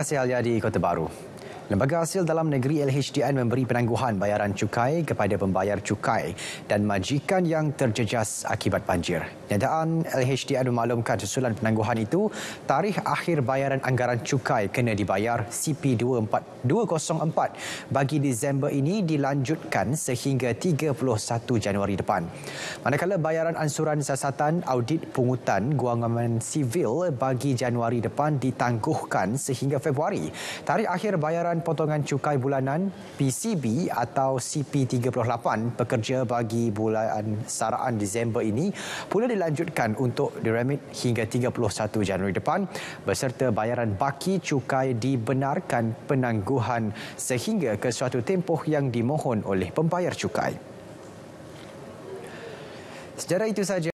Kasih Alia di Kota Baru. Lembaga Hasil Dalam Negeri LHDN memberi penangguhan bayaran cukai kepada pembayar cukai dan majikan yang terjejas akibat banjir. Nyataan LHDN memaklumkan susulan penangguhan itu, tarikh akhir bayaran anggaran cukai kena dibayar CP204 bagi Disember ini dilanjutkan sehingga 31 Januari depan. Manakala bayaran ansuran siasatan audit pungutan guangaman sivil bagi Januari depan ditangguhkan sehingga Februari. Tarikh akhir bayaran potongan cukai bulanan PCB atau CP38 pekerja bagi bulan saraan Disember ini pula dilanjutkan untuk diremit hingga 31 Januari depan beserta bayaran baki cukai dibenarkan penangguhan sehingga ke suatu tempoh yang dimohon oleh pembayar cukai. Sejarah itu saja.